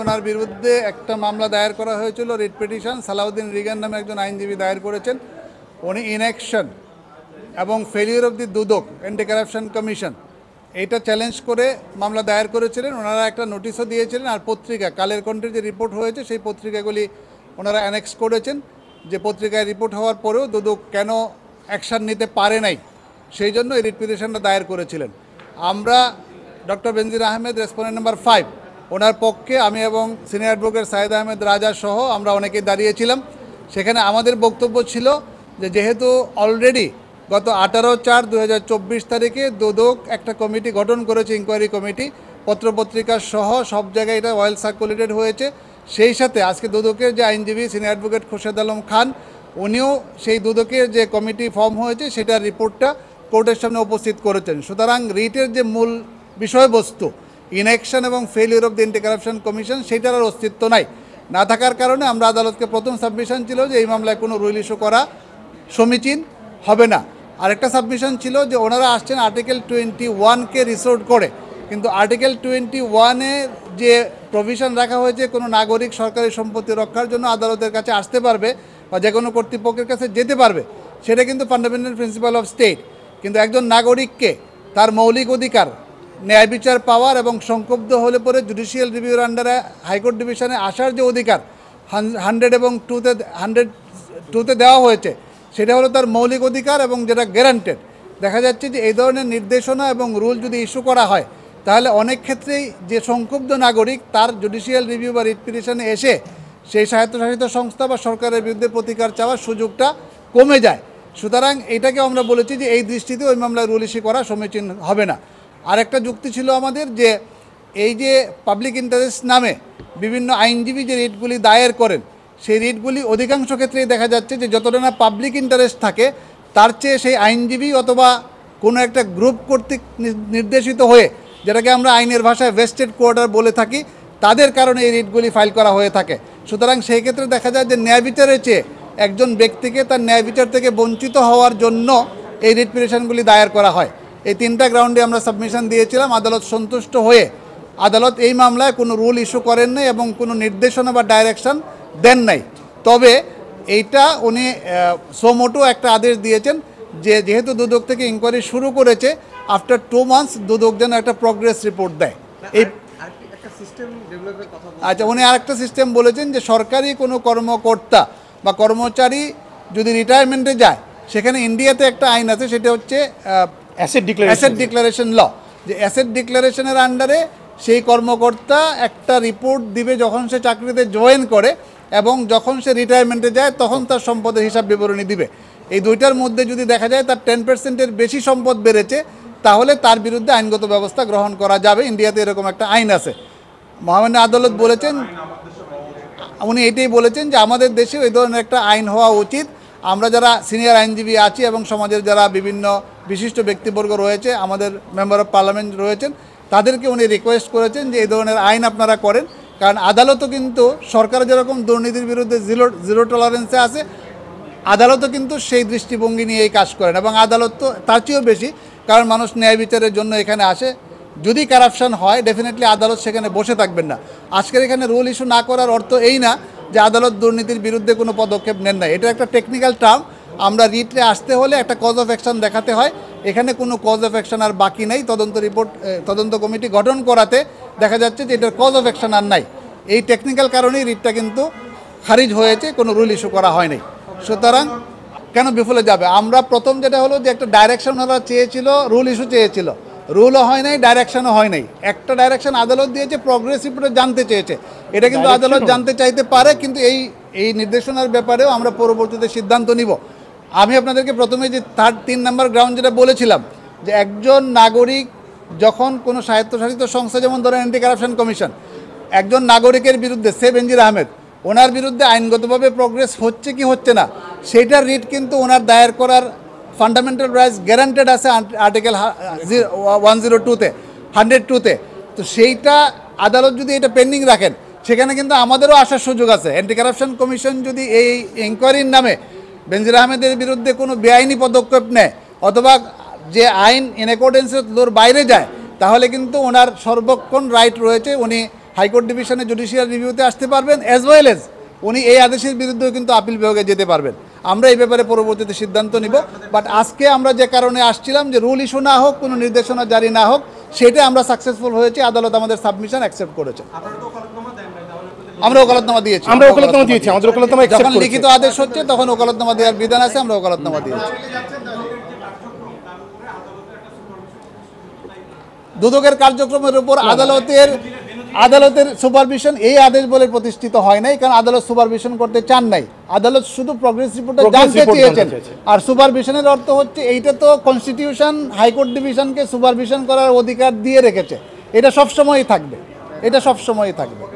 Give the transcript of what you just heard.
ওনার বিরুদ্ধে একটা মামলা দায়ের করা হয়েছিল রিট পিটিশন সালাউদ্দিন রিগান নামে একজন আইনজীবী দায়ের করেছেন উনি ইনঅ্যাকশন এবং failure of the Dudok anti corruption commission এটা চ্যালেঞ্জ করে মামলা দায়ের করেছিলেন ওনারা একটা নোটিশও দিয়েছিলেন আর পত্রিকা কালের কণ্ঠে যে রিপোর্ট হয়েছে সেই পত্রিকাগুলি ওনারা অ্যানেক্স করেছেন যে পত্রিকায় রিপোর্ট হওয়ার পরেও দুদক কেন অ্যাকশান নিতে পারে নাই সেই জন্য এই রিট পিটিশনটা দায়ের করেছিলেন আমরা doctor Benazir Ahmed respondent number five ওনার পক্ষে আমি এবং সিনিয়র অ্যাডভোকেট সাইদ আহমেদ রাজা সহ আমরা অনেকেই দাঁড়িয়েছিলাম সেখানে আমাদের বক্তব্য ছিল যে যেহেতু অলরেডি গত আঠারো চার দু তারিখে দুদক একটা কমিটি গঠন করেছে ইনকোয়ারি কমিটি পত্রপত্রিকা সহ সব জায়গায় এটা ওয়েল সার্কুলেটেড হয়েছে সেই সাথে আজকে দুদকের যে আইনজীবী সিনিয়র অ্যাডভোকেট খোরশেদ আলম খান উনিও সেই দুদকের যে কমিটি ফর্ম হয়েছে সেটার রিপোর্টটা কোর্টের সামনে উপস্থিত করেছেন সুতরাং রিটের যে মূল বিষয়বস্তু ইনঅ্যাকশন এবং failure of the anti corruption commission সেটার আর অস্তিত্ব নাই না থাকার কারণে আমরা আদালতকে প্রথম সাবমিশন ছিল যে এই মামলায় কোনো রুল ইস্যু করা সমীচীন হবে না আরেকটা সাবমিশন ছিল যে ওনারা আসছেন আর্টিকেল টোয়েন্টি ওয়ানকে রিসোর্ট করে কিন্তু আর্টিকেল টোয়েন্টি ওয়ানে যে প্রভিশন রাখা হয়েছে কোনো নাগরিক সরকারি সম্পত্তি রক্ষার জন্য আদালতের কাছে আসতে পারবে বা যে কোনো কর্তৃপক্ষের কাছে যেতে পারবে সেটা কিন্তু ফান্ডামেন্টাল প্রিন্সিপাল অফ স্টেট কিন্তু একজন নাগরিককে তার মৌলিক অধিকার ন্যায় বিচার পাওয়ার এবং সংক্ষুব্ধ হলে পরে জুডিশিয়াল রিভিউর আন্ডারে হাইকোর্ট ডিভিশনে আসার যে অধিকার হান্ড্রেড এবং টুতে হান্ড্রেড টুতে দেওয়া হয়েছে সেটা হলো তার মৌলিক অধিকার এবং যেটা গ্যারান্টেড দেখা যাচ্ছে যে এই ধরনের নির্দেশনা এবং রুল যদি ইস্যু করা হয় তাহলে অনেক ক্ষেত্রেই যে সংক্ষুব্ধ নাগরিক তার জুডিশিয়াল রিভিউ বা রিপিটিশনে এসে সেই স্বায়ত্তশাসিত সংস্থা বা সরকারের বিরুদ্ধে প্রতিকার চাওয়ার সুযোগটা কমে যায় সুতরাং এটাকে আমরা বলেছি যে এই দৃষ্টিতে ওই মামলায় রুল ইস্যু করা সমীচীন হবে না আরেকটা যুক্তি ছিল আমাদের যে এই যে পাবলিক ইন্টারেস্ট নামে বিভিন্ন আইনজীবী যে রিটগুলি দায়ের করেন সেই রিটগুলি অধিকাংশ ক্ষেত্রেই দেখা যাচ্ছে যে যতটা না পাবলিক ইন্টারেস্ট থাকে তার চেয়ে সেই আইনজীবী অথবা কোনো একটা গ্রুপ কর্তৃক নির্দেশিত হয়ে যেটাকে আমরা আইনের ভাষায় ভেস্টেড কোয়ার্টার বলে থাকি তাদের কারণে এই রিটগুলি ফাইল করা হয়ে থাকে সুতরাং সেই ক্ষেত্রে দেখা যায় যে ন্যায় বিচারের চেয়ে একজন ব্যক্তিকে তার ন্যায় বিচার থেকে বঞ্চিত হওয়ার জন্য এই রিট পিটিশনগুলি দায়ের করা হয় এই তিনটা গ্রাউন্ডে আমরা সাবমিশন দিয়েছিলাম আদালত সন্তুষ্ট হয়ে আদালত এই মামলায় কোনো রুল ইস্যু করেন নাই এবং কোনো নির্দেশনা বা ডাইরেকশন দেন নাই তবে এইটা উনি সোমোটো একটা আদেশ দিয়েছেন যে যেহেতু দুদক থেকে ইনকোয়ারি শুরু করেছে আফটার টু মান্থস দুদক যেন একটা প্রগ্রেস রিপোর্ট দেয় আচ্ছা, এই আচ্ছা উনি আরেকটা সিস্টেম বলেছেন যে সরকারি কোনো কর্মকর্তা বা কর্মচারী যদি রিটায়ারমেন্টে যায় সেখানে ইন্ডিয়াতে একটা আইন আছে সেটা হচ্ছে অ্যাসেট ডিক্লারেশন ল যে অ্যাসেট ডিক্লারেশনের আন্ডারে সেই কর্মকর্তা একটা রিপোর্ট দিবে যখন সে চাকরিতে জয়েন করে এবং যখন সে রিটায়ারমেন্টে যায় তখন তার সম্পদের হিসাব বিবরণী দিবে এই দুইটার মধ্যে যদি দেখা যায় তার টেন পার্সেন্টের বেশি সম্পদ বেড়েছে তাহলে তার বিরুদ্ধে আইনগত ব্যবস্থা গ্রহণ করা যাবে ইন্ডিয়াতে এরকম একটা আইন আছে মহামান্য আদালত বলেছেন উনি এটাই বলেছেন যে আমাদের দেশে ওই ধরনের একটা আইন হওয়া উচিত আমরা যারা সিনিয়র আইনজীবী আছি এবং সমাজের যারা বিভিন্ন বিশিষ্ট ব্যক্তিবর্গ রয়েছে আমাদের মেম্বার অফ পার্লামেন্ট রয়েছেন তাদেরকে উনি রিকোয়েস্ট করেছেন যে এই ধরনের আইন আপনারা করেন কারণ আদালতও কিন্তু সরকার যেরকম দুর্নীতির বিরুদ্ধে জিরো জিরো টলারেন্সে আছে আদালতও কিন্তু সেই দৃষ্টিভঙ্গি নিয়ে এই কাজ করেন এবং আদালত তো তার চেয়েও বেশি কারণ মানুষ ন্যায় বিচারের জন্য এখানে আসে যদি কারাপশান হয় ডেফিনেটলি আদালত সেখানে বসে থাকবেন না আজকের এখানে রুল ইস্যু না করার অর্থ এই না যে আদালত দুর্নীতির বিরুদ্ধে কোনো পদক্ষেপ নেন না এটা একটা টেকনিক্যাল টার্ম আমরা রিটে আসতে হলে একটা কজ অফ অ্যাকশন দেখাতে হয় এখানে কোনো কজ অফ অ্যাকশন আর বাকি নেই তদন্ত রিপোর্ট তদন্ত কমিটি গঠন করাতে দেখা যাচ্ছে যে এটার কজ অফ অ্যাকশন আর নাই এই টেকনিক্যাল কারণেই রিটটা কিন্তু খারিজ হয়েছে কোনো রুল ইস্যু করা হয় নাই সুতরাং কেন বিফলে যাবে আমরা প্রথম যেটা হলো যে একটা ডাইরেকশন ওরা চেয়েছিল রুল ইস্যু চেয়েছিল রুলও হয় নাই ডাইরেকশনও হয় নাই একটা ডাইরেকশন আদালত দিয়েছে প্রগ্রেস রিপোর্টে জানতে চেয়েছে এটা কিন্তু আদালত জানতে চাইতে পারে কিন্তু এই এই নির্দেশনার ব্যাপারেও আমরা পরবর্তীতে সিদ্ধান্ত নিব আমি আপনাদেরকে প্রথমে যে থার্ড তিন নম্বর গ্রাউন্ড যেটা বলেছিলাম যে একজন নাগরিক যখন কোনো স্বায়ত্তশাসিত সংস্থা যেমন ধরেন অ্যান্টি কারাপশন কমিশন একজন নাগরিকের বিরুদ্ধে সে এনজির আহমেদ ওনার বিরুদ্ধে আইনগতভাবে প্রগ্রেস হচ্ছে কি হচ্ছে না সেটা রিট কিন্তু ওনার দায়ের করার ফান্ডামেন্টাল রাইটস গ্যারান্টেড আছে আর্টিকেল ওয়ান জিরো টুতে হান্ড্রেড টুতে তো সেইটা আদালত যদি এটা পেন্ডিং রাখেন সেখানে কিন্তু আমাদেরও আসার সুযোগ আছে অ্যান্টি কারাপশন কমিশন যদি এই এনকোয়ারির নামে বেনজির আহমেদের বিরুদ্ধে কোনো বেআইনি পদক্ষেপ নেয় অথবা যে আইন ইনঅ্যাকর্ডেন্সে লোর বাইরে যায় তাহলে কিন্তু ওনার সর্বক্ষণ রাইট রয়েছে উনি হাইকোর্ট ডিভিশনে জুডিশিয়াল রিভিউতে আসতে পারবেন অ্যাজ ওয়েল এজ উনি এই আদেশের বিরুদ্ধেও কিন্তু আপিল বিভাগে যেতে পারবেন আমরা এই ব্যাপারে পরবর্তীতে সিদ্ধান্ত নিব বাট আজকে আমরা যে কারণে আসছিলাম যে রুল ইস্যু না হোক কোনো নির্দেশনা জারি না হোক সেটা আমরা সাকসেসফুল হয়েছে আদালত আমাদের সাবমিশন অ্যাকসেপ্ট করেছে আমরা ওকালতনামা দিয়েছি আমরা ওকালতনামা দিয়েছি আমাদের ওকালতনামা যখন লিখিত আদেশ হচ্ছে তখন ওকালতনামা দেওয়ার বিধান আছে আমরা ওকালতনামা দিয়েছি দুদকের কার্যক্রমের উপর আদালতের আদালতের সুপারভিশন এই আদেশ বলে প্রতিষ্ঠিত হয় নাই কারণ আদালত সুপারভিশন করতে চান নাই আদালত শুধু প্রগ্রেস রিপোর্টটা জানতে চেয়েছেন আর সুপারভিশনের অর্থ হচ্ছে এইটা তো কনস্টিটিউশন হাইকোর্ট ডিভিশনকে সুপারভিশন করার অধিকার দিয়ে রেখেছে এটা সবসময়ই থাকবে এটা সবসময়ই থাকবে